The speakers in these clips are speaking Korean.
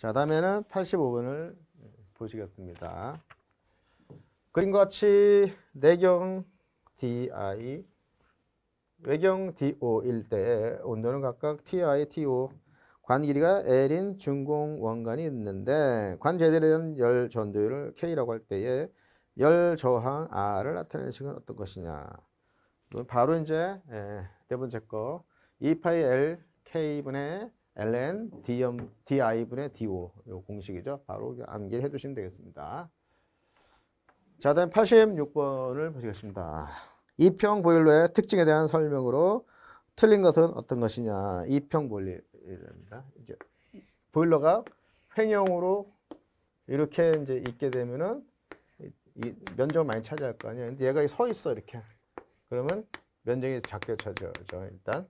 자, 다음에는 85번을 보시겠습니다. 그림과 같이 내경 DI, 외경 DO일 때 온도는 각각 TI, TO, 관 길이가 L인 중공 원관이 있는데 관 제대로 된열 전도율을 K라고 할 때에 열 저항 R을 나타내는 식은 어떤 것이냐. 바로 이제 예, 네 번째 거2파 L K분의 ln dm, di분의 do 요 공식이죠. 바로 암기를 해두시면 되겠습니다. 자, 다음 86번을 보시겠습니다. 이평 보일러의 특징에 대한 설명으로 틀린 것은 어떤 것이냐. 이평 보일러입니다. 이제 보일러가 횡형으로 이렇게 이제 있게 되면은 이 면적을 많이 차지할 거 아니야. 근데 얘가 서 있어 이렇게. 그러면 면적이 작게 차지하죠. 일단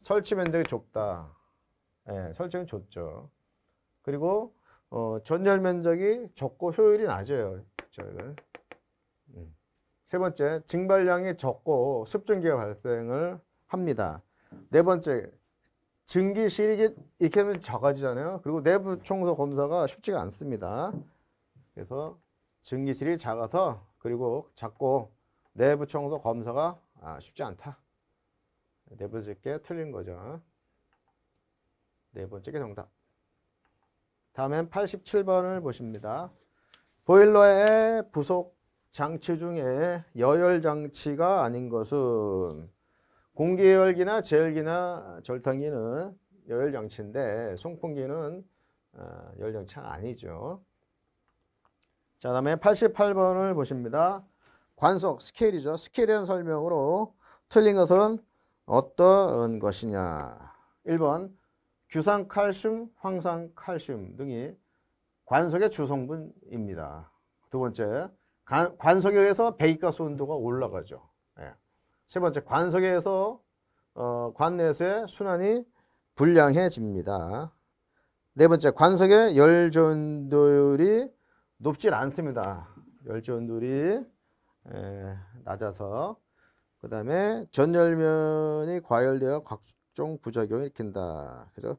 설치 면적이 좁다. 예, 설정이 좋죠. 그리고 어, 전열 면적이 적고 효율이 낮아요. 음. 세 번째, 증발량이 적고 습증기가 발생을 합니다. 네 번째, 증기 실이 이렇게 하면 작아지잖아요. 그리고 내부 청소 검사가 쉽지가 않습니다. 그래서 증기질이 작아서 그리고 작고 내부 청소 검사가 아, 쉽지 않다. 내부 네 짓게 틀린 거죠. 네 번째가 정답. 다음엔 87번을 보십니다. 보일러의 부속 장치 중에 여열 장치가 아닌 것은 공기열기나 제열기나 절단기는 여열 장치인데 송풍기는 어, 열 장치가 아니죠. 자, 다음에 88번을 보십니다. 관속, 스케일이죠. 스케일에 대한 설명으로 틀린 것은 어떤 것이냐. 1번 규산칼슘, 황산칼슘 등이 관석의 주성분입니다. 두 번째, 관석에 의해서 배기가스 온도가 올라가죠. 네. 세 번째, 관석에 의해서 어, 관내에서의 순환이 불량해집니다. 네 번째, 관석의 열전도율이 높질 않습니다. 열전도율이 예, 낮아서 그 다음에 전열면이 과열되어 각종 부작용을 일으킨다. 그죠?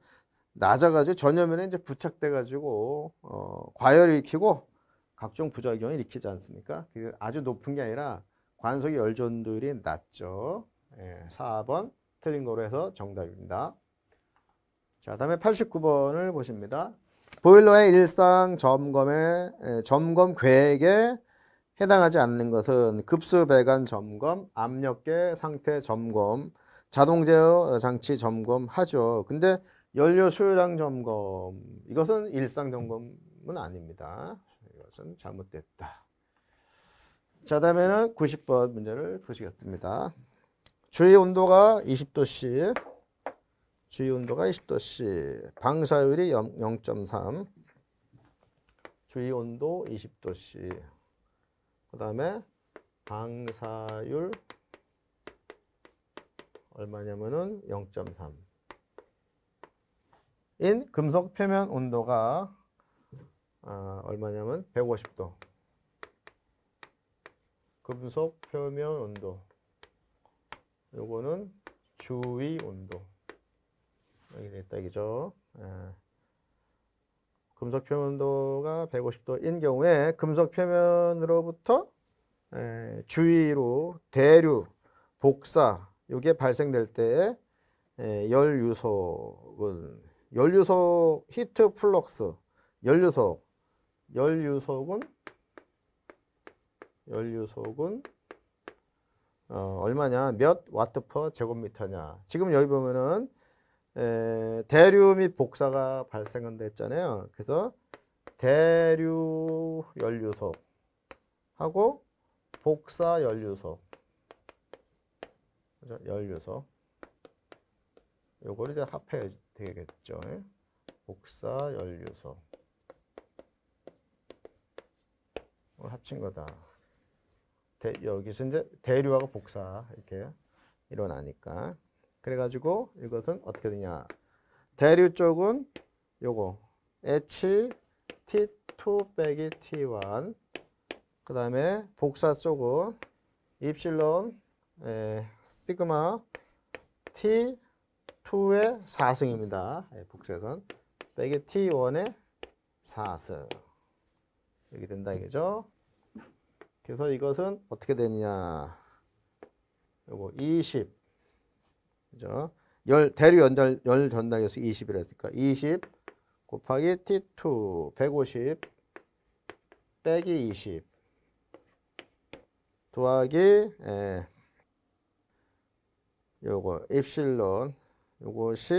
낮아가지고 전염면에 이제 부착돼가지고 어, 과열을 일으키고 각종 부작용을 일으키지 않습니까? 그 아주 높은 게 아니라 관속의열전들이 낮죠. 예, 4번 틀린 거로 해서 정답입니다. 자, 다음에 89번을 보십니다. 보일러의 일상 점검에 에, 예, 점검 계획에 해당하지 않는 것은 급수 배관 점검, 압력계 상태 점검, 자동 제어 장치 점검하죠. 근데 연료 소요량 점검 이것은 일상 점검은 아닙니다. 이것은 잘못됐다. 자 다음에는 90번 문제를 보시겠습니다. 주위 온도가 20도씨 주위 온도가 20도씨 방사율이 0.3 주위 온도 20도씨 그 다음에 방사율 얼마냐면은 0.3. 인 금속 표면 온도가 아, 얼마냐면 150도. 금속 표면 온도. 요거는 주위 온도. 여기 됐다 이죠 아. 예. 금속 표면 온도가 150도인 경우에 금속 표면으로부터 예, 주위로 대류, 복사, 이게 발생될 때 예, 열유속은 열유속 히트 플럭스 열유속 열유속은 열유속은 어, 얼마냐 몇 와트 퍼 제곱미터냐 지금 여기 보면은 에, 예, 대류 및 복사가 발생한 데 있잖아요 그래서 대류 연류소 하고 복사 연류소 그죠? 16. 요걸 이제 합해야 되겠죠. 예? 복사 16. 오늘 합친 거다. 대, 여기서 이제 대류하고 복사 이렇게 일어나니까. 그래가지고 이것은 어떻게 되냐. 대류 쪽은 요거 H T2 빼기 T1 그 다음에 복사 쪽은 입 에, 예, 시그마 T2의 4승입니다. 예, 복세선. 빼기 T1의 4승. 이렇게 된다 이거죠. 그래서 이것은 어떻게 되느냐. 요거 20. 그죠? 열, 대류 연달, 열 전달해서 20이랬으니까 20 곱하기 T2 150 빼기 20 더하기 예, 요거 입실론 요것이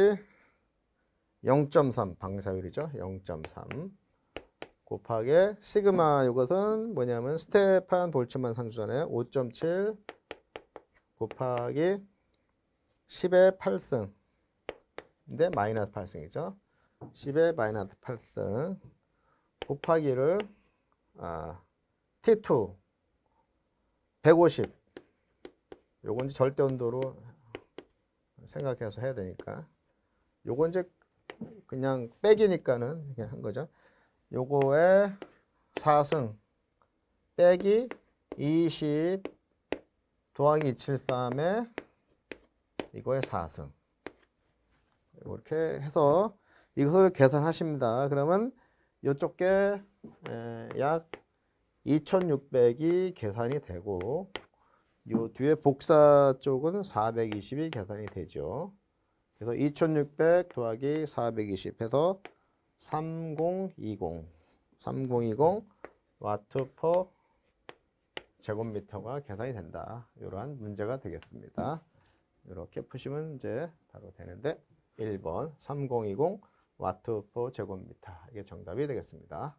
0.3 방사율이죠. 0.3 곱하기 시그마 요것은 뭐냐면 스테판 볼츠만 상수전에 5.7 곱하기 10의 8승인데 마이너스 8승이죠. 10의 마이너스 8승 곱하기를 아, T2 150 요건 절대 온도로 생각해서 해야 되니까 요건 이제 그냥 빼기니까는 그냥 한 거죠. 요거에 4승 빼기 20 더하기 273에 이거에 4승 이렇게 해서 이것을 계산하십니다. 그러면 요쪽 게약 2600이 계산이 되고 이 뒤에 복사 쪽은 420이 계산이 되죠. 그래서 2600 더하기 420 해서 3020, 3020 와트 퍼 제곱미터가 계산이 된다. 이러한 문제가 되겠습니다. 이렇게 푸시면 이제 바로 되는데 1번 3020 와트 퍼 제곱미터 이게 정답이 되겠습니다.